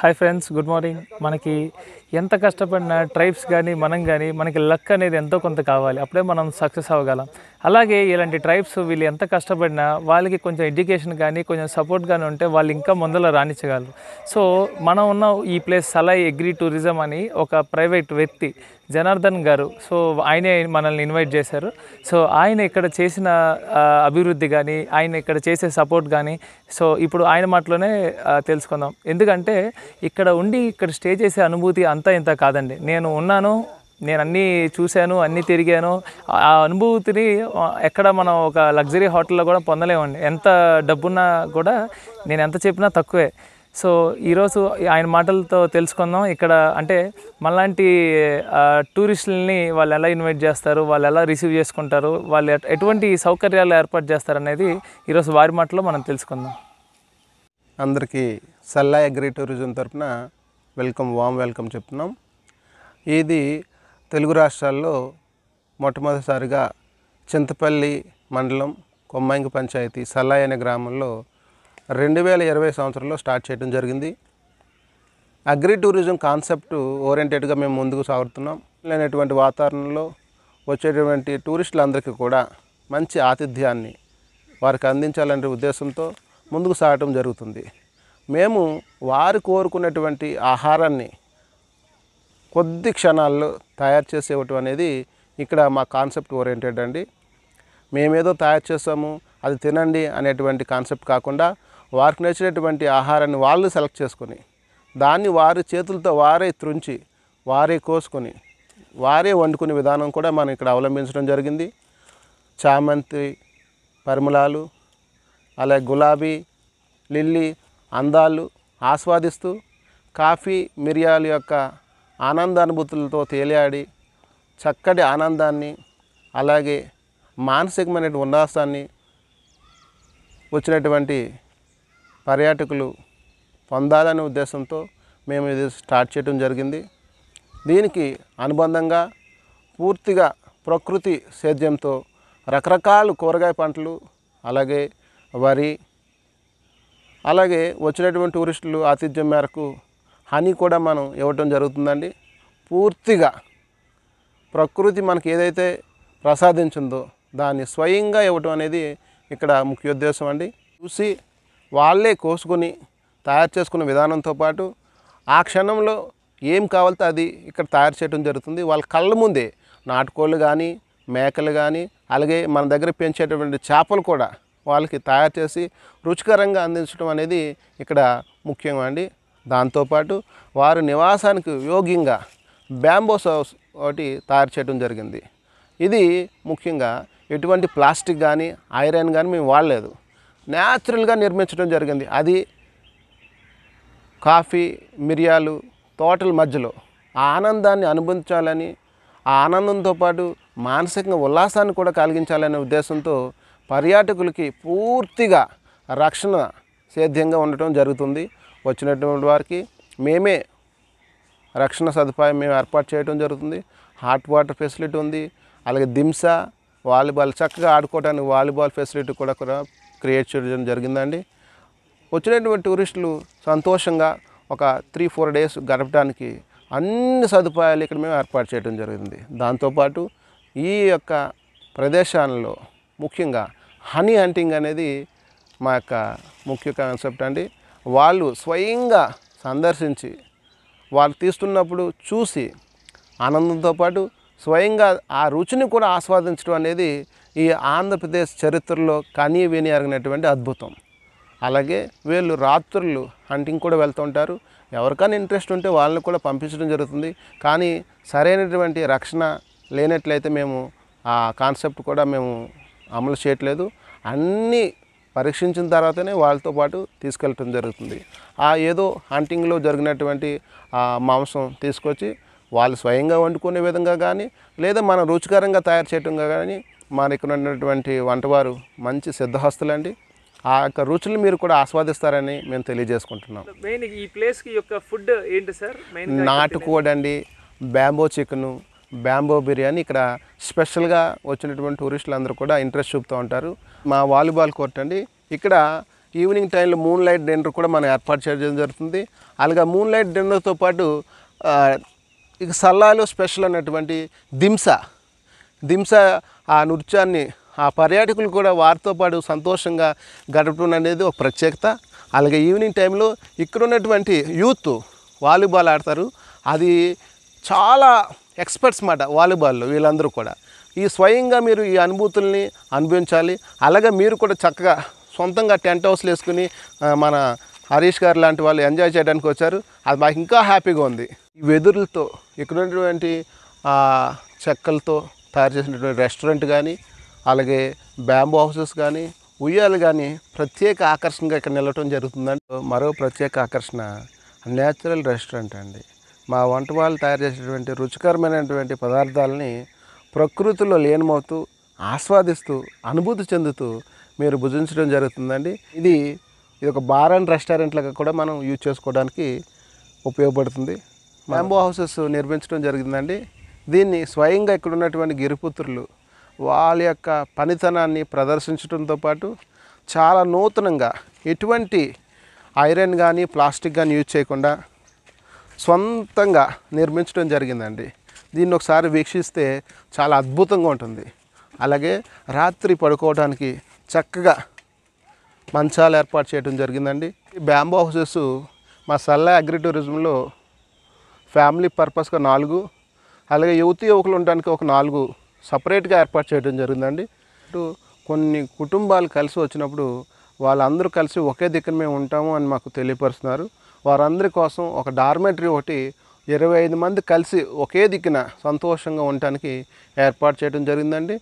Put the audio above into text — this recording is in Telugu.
హాయ్ ఫ్రెండ్స్ గుడ్ మార్నింగ్ మనకి ఎంత కష్టపడినా ట్రైబ్స్ కానీ మనం కానీ మనకి లక్ అనేది ఎంతో కొంత కావాలి అప్పుడే మనం సక్సెస్ అవ్వగలం అలాగే ఇలాంటి ట్రైబ్స్ వీళ్ళు ఎంత కష్టపడినా వాళ్ళకి కొంచెం ఎడ్యుకేషన్ కానీ కొంచెం సపోర్ట్ కానీ ఉంటే వాళ్ళు ఇంకా ముందర రాణించగలరు సో మనం ఉన్న ఈ ప్లేస్ సలాయి అగ్రి టూరిజం అని ఒక ప్రైవేట్ వ్యక్తి జనార్దన్ గారు సో ఆయనే మనల్ని ఇన్వైట్ చేశారు సో ఆయన ఇక్కడ చేసిన అభివృద్ధి కానీ ఆయన ఇక్కడ చేసే సపోర్ట్ కానీ సో ఇప్పుడు ఆయన మాటలోనే తెలుసుకుందాం ఎందుకంటే ఇక్కడ ఉండి ఇక్కడ స్టే చేసే అనుభూతి అంతా ఇంత కాదండి నేను ఉన్నాను నేను అన్నీ చూశాను అన్నీ తిరిగాను ఆ అనుభూతిని ఎక్కడ మనం ఒక లగ్జరీ హోటల్లో కూడా పొందలేమండి ఎంత డబ్బున్నా కూడా నేను ఎంత చెప్పినా తక్కువే సో ఈరోజు ఆయన మాటలతో తెలుసుకుందాం ఇక్కడ అంటే మళ్ళాంటి టూరిస్టులని వాళ్ళు ఎలా ఇన్వైట్ చేస్తారు వాళ్ళు ఎలా రిసీవ్ చేసుకుంటారు వాళ్ళు ఎటువంటి సౌకర్యాలు ఏర్పాటు చేస్తారు అనేది ఈరోజు వారి మాటలో మనం తెలుసుకుందాం అందరికీ సల్లా అగ్రి టూరిజం తరఫున వెల్కమ్ వామ్ వెల్కమ్ చెప్తున్నాం ఇది తెలుగు రాష్ట్రాల్లో మొట్టమొదటిసారిగా చింతపల్లి మండలం కొమ్మంగి పంచాయతీ సల్లాయి అనే గ్రామంలో రెండు వేల ఇరవై సంవత్సరంలో స్టార్ట్ చేయడం జరిగింది అగ్రి టూరిజం కాన్సెప్ట్ ఓరియంటెడ్గా మేము ముందుకు సాగుతున్నాం లేనటువంటి వాతావరణంలో వచ్చేటువంటి టూరిస్టులందరికీ కూడా మంచి ఆతిథ్యాన్ని వారికి అందించాలనే ఉద్దేశంతో ముందుకు సాగటం జరుగుతుంది మేము వారు కోరుకున్నటువంటి ఆహారాన్ని కొద్ది క్షణాల్లో తయారు చేసేవటం అనేది ఇక్కడ మా కాన్సెప్ట్ ఓరియంటెడ్ అండి మేమేదో తయారు చేస్తాము అది తినండి అనేటువంటి కాన్సెప్ట్ కాకుండా వారికి నచ్చినటువంటి ఆహారాన్ని వాళ్ళు సెలెక్ట్ చేసుకొని దాన్ని వారి చేతులతో వారే త్రుంచి వారే కోసుకొని వారే వండుకునే విధానం కూడా మనం ఇక్కడ అవలంబించడం జరిగింది చామంతి పరిమళాలు అలాగే గులాబీ లిల్లీ అందాలు ఆస్వాదిస్తూ కాఫీ మిరియాల యొక్క ఆనందానుభూతులతో తేలియాడి చక్కటి ఆనందాన్ని అలాగే మానసికమైన ఉల్లాసాన్ని వచ్చినటువంటి పర్యాటకులు పొందాలనే ఉద్దేశంతో మేము ఇది స్టార్ట్ చేయడం జరిగింది దీనికి అనుబంధంగా పూర్తిగా ప్రకృతి సేద్యంతో రకరకాల కూరగాయ పంటలు అలాగే వరి అలాగే వచ్చినటువంటి టూరిస్టులు ఆతిథ్యం మేరకు హనీ కూడా మనం ఇవ్వటం జరుగుతుందండి పూర్తిగా ప్రకృతి మనకి ఏదైతే ప్రసాదించిందో దాన్ని స్వయంగా ఇవ్వటం అనేది ఇక్కడ ముఖ్యోద్దేశం అండి చూసి వాళ్ళే కోసుకొని తయారు చేసుకున్న విధానంతో పాటు ఆ క్షణంలో ఏం కావాలితే అది ఇక్కడ తయారు చేయడం జరుగుతుంది వాళ్ళ కళ్ళ ముందే నాటుకోళ్ళు కానీ మేకలు కానీ అలాగే మన దగ్గర పెంచేటటువంటి చేపలు కూడా వాళ్ళకి తయారు చేసి రుచికరంగా అందించడం అనేది ఇక్కడ ముఖ్యంగా దాంతోపాటు వారు నివాసానికి యోగ్యంగా బ్యాంబోస్ హౌస్ ఒకటి తయారు చేయడం జరిగింది ఇది ముఖ్యంగా ఎటువంటి ప్లాస్టిక్ కానీ ఐరన్ కానీ మేము వాడలేదు న్యాచురల్గా నిర్మించడం జరిగింది అది కాఫీ మిరియాలు తోటల మధ్యలో ఆ ఆనందాన్ని అనుభవించాలని ఆ ఆనందంతో పాటు మానసికంగా ఉల్లాసాన్ని కూడా కలిగించాలనే ఉద్దేశంతో పర్యాటకులకి పూర్తిగా రక్షణ సేద్యంగా ఉండటం జరుగుతుంది వచ్చినటువంటి వారికి మేమే రక్షణ సదుపాయం మేము ఏర్పాటు చేయడం జరుగుతుంది హాట్ వాటర్ ఫెసిలిటీ ఉంది అలాగే దింస వాలీబాల్ చక్కగా ఆడుకోవడానికి వాలీబాల్ ఫెసిలిటీ కూడా కూడా క్రియేట్ చేయడం జరిగిందండి వచ్చినటువంటి టూరిస్టులు సంతోషంగా ఒక త్రీ ఫోర్ డేస్ గడపడానికి అన్ని సదుపాయాలు ఇక్కడ మేము ఏర్పాటు చేయడం జరిగింది దాంతోపాటు ఈ యొక్క ప్రదేశాలలో ముఖ్యంగా హనీ హంటింగ్ అనేది మా యొక్క ముఖ్య కాన్సెప్ట్ అండి వాళ్ళు స్వయంగా సందర్శించి వాళ్ళు తీస్తున్నప్పుడు చూసి ఆనందంతో పాటు స్వయంగా ఆ రుచిని కూడా ఆస్వాదించడం అనేది ఈ ఆంధ్రప్రదేశ్ చరిత్రలో కనీ విని అరిగినటువంటి అద్భుతం అలాగే వీళ్ళు రాత్రులు హంటింగ్ కూడా వెళ్తూ ఉంటారు ఎవరికైనా ఇంట్రెస్ట్ ఉంటే వాళ్ళని కూడా పంపించడం జరుగుతుంది కానీ సరైనటువంటి రక్షణ లేనట్లయితే మేము ఆ కాన్సెప్ట్ కూడా మేము అమలు చేయట్లేదు అన్నీ పరీక్షించిన తర్వాతనే వాళ్ళతో పాటు తీసుకెళ్ళటం జరుగుతుంది ఆ ఏదో హంటింగ్లో జరిగినటువంటి మాంసం తీసుకొచ్చి వాళ్ళు స్వయంగా వండుకునే విధంగా కానీ లేదా మనం రుచికరంగా తయారు చేయటంగా కానీ మన ఇక్కడ ఉన్నటువంటి వంటవారు మంచి సిద్ధహస్తులండి ఆ యొక్క రుచులు మీరు కూడా ఆస్వాదిస్తారని మేము తెలియజేసుకుంటున్నాం మెయిన్ ఈ ప్లేస్కి యొక్క ఫుడ్ ఏంటి సార్ నాటుకోడండి బ్యాంబో చికెను బ్యాంబో బిర్యానీ ఇక్కడ స్పెషల్గా వచ్చినటువంటి టూరిస్టులు అందరూ కూడా ఇంట్రెస్ట్ చూపుతూ ఉంటారు మా వాలీబాల్ కోర్ట్ అండి ఇక్కడ ఈవినింగ్ టైంలో మూన్ లైట్ డిన్నర్ కూడా మనం ఏర్పాటు చేయడం జరుగుతుంది అలాగే మూన్ లైట్ డిన్నర్తో పాటు ఇక సల్లాలో స్పెషల్ అన్నటువంటి దింస దింస ఆ నృత్యాన్ని ఆ పర్యాటకులు కూడా వారితో పాటు సంతోషంగా గడపడం అనేది ఒక ప్రత్యేకత అలాగే ఈవినింగ్ టైంలో ఇక్కడ ఉన్నటువంటి యూత్ వాలీబాల్ ఆడతారు అది చాలా ఎక్స్పర్ట్స్ మాట వాలీబాల్లో వీళ్ళందరూ కూడా ఈ స్వయంగా మీరు ఈ అనుభూతుల్ని అనుభవించాలి అలాగే మీరు కూడా చక్కగా సొంతంగా టెంట్ హౌస్లు వేసుకుని మన హరీష్ గారు లాంటి వాళ్ళు ఎంజాయ్ చేయడానికి వచ్చారు అది మాకు ఇంకా హ్యాపీగా ఉంది ఈ వెదురులతో ఇక్కడ చెక్కలతో తయారు చేసినటువంటి రెస్టారెంట్ కానీ అలాగే బ్యాంబు హౌసెస్ కానీ ఉయ్యాలు కానీ ప్రత్యేక ఆకర్షణగా ఇక్కడ నిలవటం జరుగుతుందండి మరో ప్రత్యేక ఆకర్షణ న్యాచురల్ రెస్టారెంట్ అండి మా వంట వాళ్ళు తయారు చేసేటువంటి రుచికరమైనటువంటి పదార్థాలని ప్రకృతిలో లీనమవుతూ ఆస్వాదిస్తూ అనుభూతి చెందుతూ మీరు భుజించడం జరుగుతుందండి ఇది ఇది ఒక బార్ అండ్ రెస్టారెంట్లకు కూడా మనం యూజ్ చేసుకోవడానికి ఉపయోగపడుతుంది మ్యాంబో హౌసెస్ నిర్మించడం జరిగిందండి దీన్ని స్వయంగా ఇక్కడ ఉన్నటువంటి గిరిపుత్రులు వాళ్ళ యొక్క పనితనాన్ని ప్రదర్శించడంతో పాటు చాలా నూతనంగా ఎటువంటి ఐరన్ కానీ ప్లాస్టిక్ కానీ యూజ్ చేయకుండా సొంతంగా నిర్మించడం జరిగిందండి దీన్ని ఒకసారి వీక్షిస్తే చాలా అద్భుతంగా ఉంటుంది అలాగే రాత్రి పడుకోవడానికి చక్కగా మంచాలు ఏర్పాటు చేయడం జరిగిందండి ఈ బ్యాంబో హౌసెస్ మా సల్లా అగ్రి టూరిజంలో ఫ్యామిలీ పర్పస్గా నాలుగు అలాగే యువతి యువకులు ఉండడానికి ఒక నాలుగు సపరేట్గా ఏర్పాటు చేయడం జరిగిందండి ఇటు కొన్ని కుటుంబాలు కలిసి వచ్చినప్పుడు వాళ్ళందరూ కలిసి ఒకే దిక్కున మేము ఉంటాము అని మాకు తెలియపరుస్తున్నారు వారందరి కోసం ఒక డార్మెటరీ ఒకటి ఇరవై ఐదు మంది కలిసి ఒకే దిక్కున సంతోషంగా ఉండటానికి ఏర్పాటు చేయడం జరిగిందండి